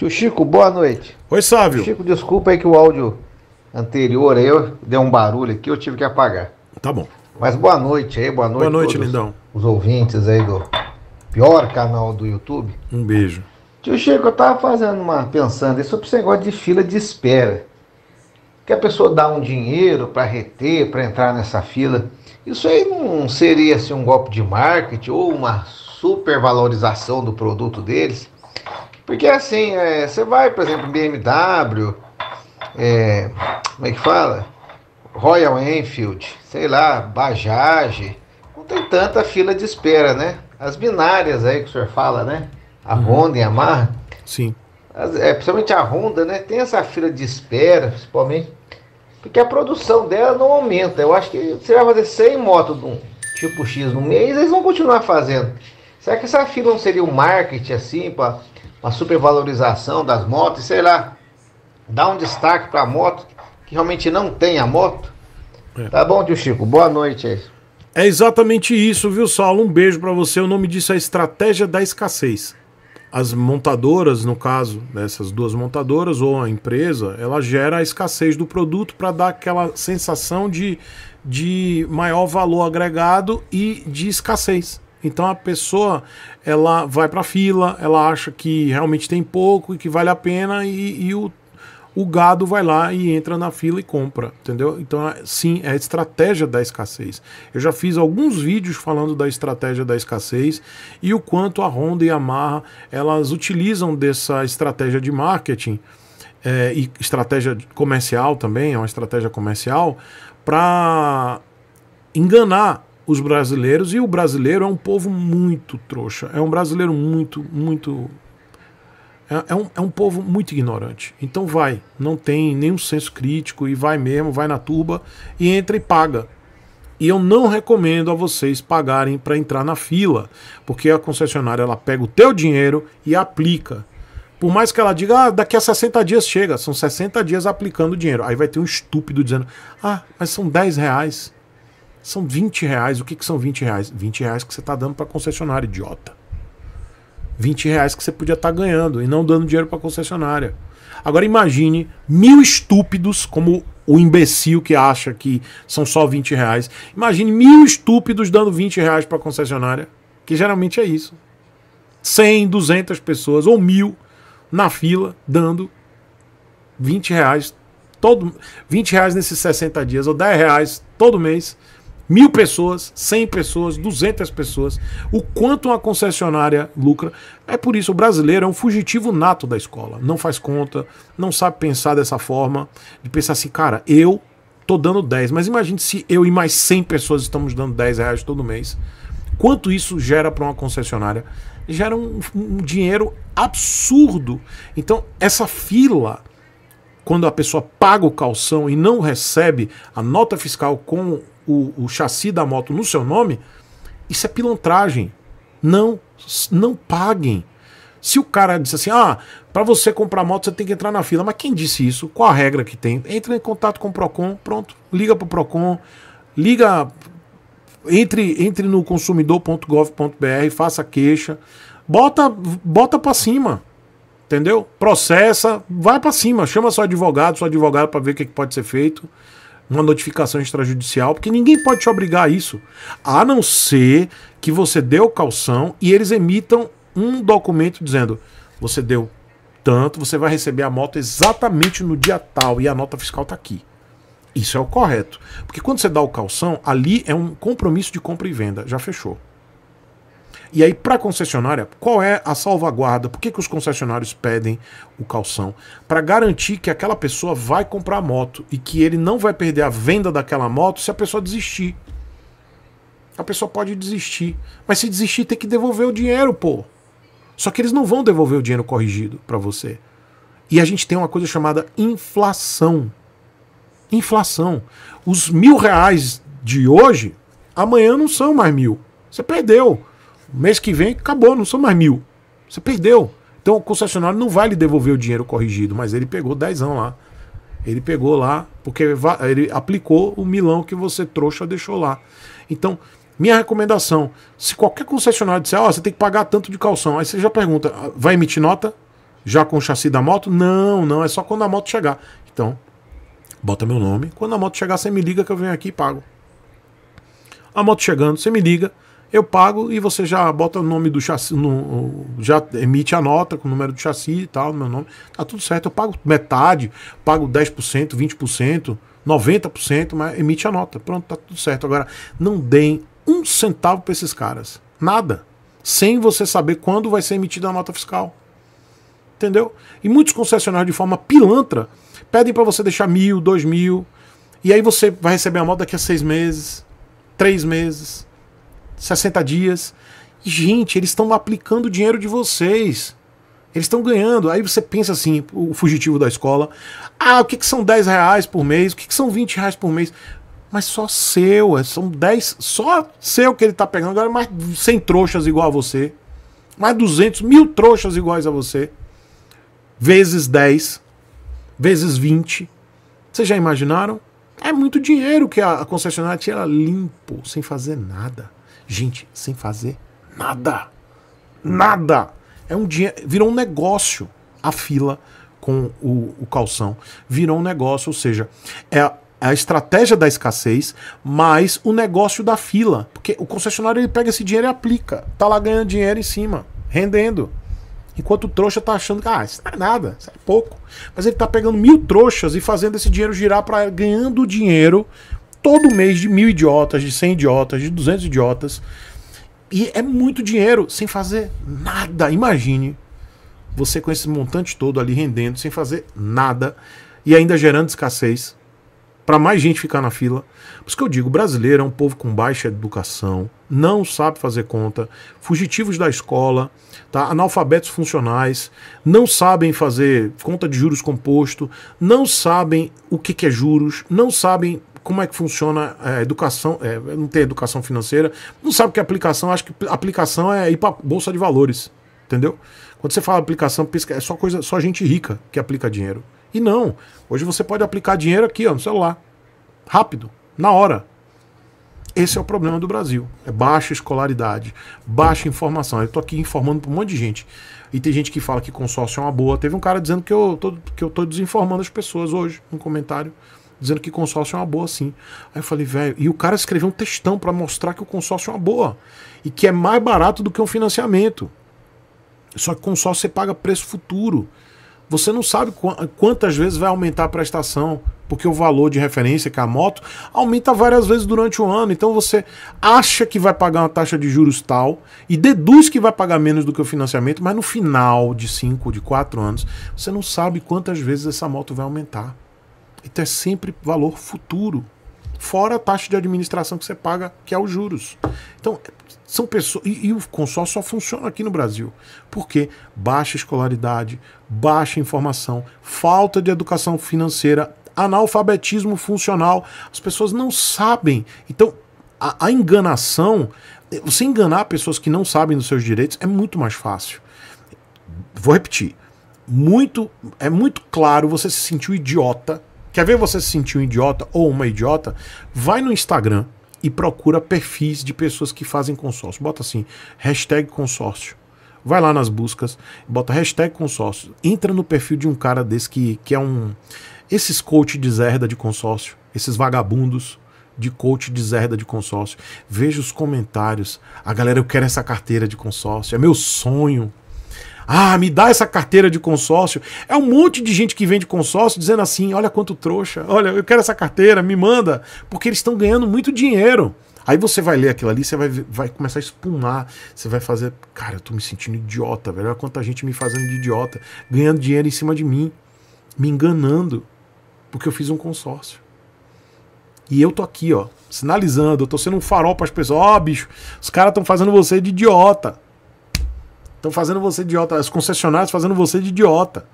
Tio Chico, boa noite. Oi, Sávio. Chico, desculpa aí que o áudio anterior aí deu um barulho aqui, eu tive que apagar. Tá bom. Mas boa noite aí, boa noite. Boa noite, lindão. Os ouvintes aí do pior canal do YouTube. Um beijo. Tio Chico, eu tava fazendo uma pensando sobre esse negócio de fila de espera. Que a pessoa dá um dinheiro para reter, para entrar nessa fila. Isso aí não seria assim, um golpe de marketing ou uma supervalorização do produto deles? Porque é assim, é, você vai, por exemplo, BMW, é, como é que fala? Royal Enfield, sei lá, Bajaj, não tem tanta fila de espera, né? As binárias aí que o senhor fala, né? A uhum. Honda e a Yamaha. Sim. As, é, principalmente a Honda, né? Tem essa fila de espera, principalmente, porque a produção dela não aumenta. Eu acho que você vai fazer 100 motos de um tipo X no mês, eles vão continuar fazendo. Será que essa fila não seria um marketing assim para uma supervalorização das motos, sei lá, dá um destaque para a moto que realmente não tem a moto. É. Tá bom, tio Chico? Boa noite aí. É exatamente isso, viu, Saulo? Um beijo para você. O nome disso é estratégia da escassez. As montadoras, no caso, dessas né, duas montadoras ou a empresa, ela gera a escassez do produto para dar aquela sensação de, de maior valor agregado e de escassez. Então a pessoa ela vai para a fila, ela acha que realmente tem pouco e que vale a pena e, e o, o gado vai lá e entra na fila e compra, entendeu? Então é, sim, é a estratégia da escassez. Eu já fiz alguns vídeos falando da estratégia da escassez e o quanto a Honda e a marra elas utilizam dessa estratégia de marketing é, e estratégia comercial também, é uma estratégia comercial para enganar os brasileiros, e o brasileiro é um povo muito trouxa, é um brasileiro muito, muito. É, é um, é um povo muito ignorante. Então vai, não tem nenhum senso crítico e vai mesmo, vai na turba e entra e paga. E eu não recomendo a vocês pagarem para entrar na fila, porque a concessionária ela pega o teu dinheiro e aplica. Por mais que ela diga, ah, daqui a 60 dias chega, são 60 dias aplicando o dinheiro. Aí vai ter um estúpido dizendo, ah, mas são 10 reais. São 20 reais. O que, que são 20 reais? 20 reais que você está dando para concessionária, idiota. 20 reais que você podia estar tá ganhando e não dando dinheiro para concessionária. Agora imagine mil estúpidos, como o imbecil que acha que são só 20 reais. Imagine mil estúpidos dando 20 reais para concessionária, que geralmente é isso. 100, 200 pessoas ou mil na fila dando 20 reais todo 20 reais nesses 60 dias ou 10 reais todo mês mil pessoas, cem pessoas, duzentas pessoas, o quanto uma concessionária lucra. É por isso o brasileiro é um fugitivo nato da escola. Não faz conta, não sabe pensar dessa forma, de pensar assim, cara, eu tô dando 10, mas imagine se eu e mais 100 pessoas estamos dando 10 reais todo mês. Quanto isso gera para uma concessionária? Gera um, um dinheiro absurdo. Então, essa fila quando a pessoa paga o calção e não recebe a nota fiscal com o, o chassi da moto no seu nome, isso é pilantragem. Não, não paguem. Se o cara disse assim, ah, para você comprar moto você tem que entrar na fila, mas quem disse isso? Qual a regra que tem? Entra em contato com o Procon, pronto, liga pro Procon, liga, entre, entre no consumidor.gov.br, faça queixa, bota, bota para cima, entendeu? Processa, vai para cima, chama seu advogado, seu advogado para ver o que, que pode ser feito uma notificação extrajudicial, porque ninguém pode te obrigar a isso, a não ser que você dê o calção e eles emitam um documento dizendo: você deu tanto, você vai receber a moto exatamente no dia tal e a nota fiscal está aqui. Isso é o correto. Porque quando você dá o calção, ali é um compromisso de compra e venda, já fechou. E aí, para a concessionária, qual é a salvaguarda? Por que, que os concessionários pedem o calção? Para garantir que aquela pessoa vai comprar a moto e que ele não vai perder a venda daquela moto se a pessoa desistir. A pessoa pode desistir. Mas se desistir, tem que devolver o dinheiro, pô. Só que eles não vão devolver o dinheiro corrigido para você. E a gente tem uma coisa chamada inflação. Inflação. Os mil reais de hoje, amanhã não são mais mil. Você perdeu mês que vem acabou, não são mais mil. Você perdeu. Então o concessionário não vai lhe devolver o dinheiro corrigido, mas ele pegou dezão lá. Ele pegou lá, porque ele aplicou o milão que você trouxa deixou lá. Então, minha recomendação: se qualquer concessionário disser, ó, oh, você tem que pagar tanto de calção, aí você já pergunta, ah, vai emitir nota? Já com o chassi da moto? Não, não, é só quando a moto chegar. Então, bota meu nome. Quando a moto chegar, você me liga que eu venho aqui e pago. A moto chegando, você me liga eu pago e você já bota o nome do chassi, no, já emite a nota com o número do chassi e tal, meu nome. Tá tudo certo, eu pago metade, pago 10%, 20%, 90%, mas emite a nota. Pronto, tá tudo certo. Agora, não deem um centavo para esses caras. Nada. Sem você saber quando vai ser emitida a nota fiscal. Entendeu? E muitos concessionários, de forma pilantra, pedem para você deixar mil, dois mil. E aí você vai receber a moto daqui a seis meses, três meses 60 dias. E, gente, eles estão aplicando o dinheiro de vocês. Eles estão ganhando. Aí você pensa assim, o fugitivo da escola. Ah, o que, que são 10 reais por mês? O que, que são 20 reais por mês? Mas só seu, é, são 10, só seu que ele está pegando agora, mais 100 trouxas igual a você. Mais 200, mil trouxas iguais a você. Vezes 10, vezes 20. Vocês já imaginaram? É muito dinheiro que a concessionária tira limpo, sem fazer nada. Gente, sem fazer nada. Nada. É um dia Virou um negócio a fila com o, o calção. Virou um negócio, ou seja, é a, é a estratégia da escassez, mais o negócio da fila. Porque o concessionário ele pega esse dinheiro e aplica. Tá lá ganhando dinheiro em cima, rendendo. Enquanto o trouxa tá achando que ah, isso não é nada, isso é pouco. Mas ele tá pegando mil trouxas e fazendo esse dinheiro girar para ganhando dinheiro todo mês de mil idiotas, de cem idiotas, de duzentos idiotas. E é muito dinheiro sem fazer nada. Imagine você com esse montante todo ali rendendo, sem fazer nada e ainda gerando escassez para mais gente ficar na fila. Por isso que eu digo: brasileiro é um povo com baixa educação, não sabe fazer conta, fugitivos da escola, tá? analfabetos funcionais, não sabem fazer conta de juros composto, não sabem o que, que é juros, não sabem como é que funciona é, a educação, é, não tem educação financeira, não sabe o que é aplicação, acho que aplicação é ir para bolsa de valores, entendeu? Quando você fala aplicação, é só coisa, só gente rica que aplica dinheiro. E não, hoje você pode aplicar dinheiro aqui, ó, no celular. Rápido, na hora. Esse é o problema do Brasil. É baixa escolaridade, baixa informação. Eu tô aqui informando para um monte de gente. E tem gente que fala que consórcio é uma boa. Teve um cara dizendo que eu estou que eu desinformando as pessoas hoje, num comentário dizendo que consórcio é uma boa sim. Aí eu falei, velho, e o cara escreveu um textão para mostrar que o consórcio é uma boa e que é mais barato do que um financiamento. Só que consórcio você paga preço futuro. Você não sabe quantas vezes vai aumentar a prestação, porque o valor de referência que é a moto aumenta várias vezes durante o ano. Então você acha que vai pagar uma taxa de juros tal e deduz que vai pagar menos do que o financiamento, mas no final de 5, de 4 anos, você não sabe quantas vezes essa moto vai aumentar e ter sempre valor futuro. Fora a taxa de administração que você paga, que é os juros. Então, são pessoas. E, e o consórcio só funciona aqui no Brasil. Porque baixa escolaridade, baixa informação, falta de educação financeira, analfabetismo funcional. As pessoas não sabem. Então, a, a enganação. Você enganar pessoas que não sabem dos seus direitos é muito mais fácil. Vou repetir muito é muito claro você se sentiu idiota Quer ver você se sentir um idiota ou uma idiota? Vai no Instagram e procura perfis de pessoas que fazem consórcio. Bota assim, hashtag consórcio. Vai lá nas buscas, bota hashtag consórcio. Entra no perfil de um cara desse que, que é um. Esses coach de zerda de consórcio, esses vagabundos de coach de zerda de consórcio. Veja os comentários. A galera, eu quero essa carteira de consórcio. É meu sonho. Ah, me dá essa carteira de consórcio. É um monte de gente que vende consórcio dizendo assim: olha quanto trouxa, olha, eu quero essa carteira, me manda, porque eles estão ganhando muito dinheiro. Aí você vai ler aquilo ali, você vai, vai começar a espumar, você vai fazer. Cara, eu tô me sentindo idiota, velho. Olha quanta gente me fazendo de idiota, ganhando dinheiro em cima de mim, me enganando, porque eu fiz um consórcio. E eu tô aqui, ó, sinalizando, eu tô sendo um farol para as pessoas, ó, oh, bicho, os caras estão fazendo você de idiota. Estão fazendo você idiota. As concessionárias fazendo você de idiota.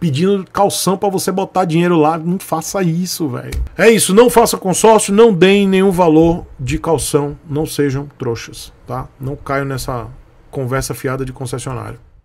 Pedindo calção para você botar dinheiro lá. Não faça isso, velho. É isso. Não faça consórcio. Não deem nenhum valor de calção. Não sejam trouxas, tá? Não caio nessa conversa fiada de concessionário.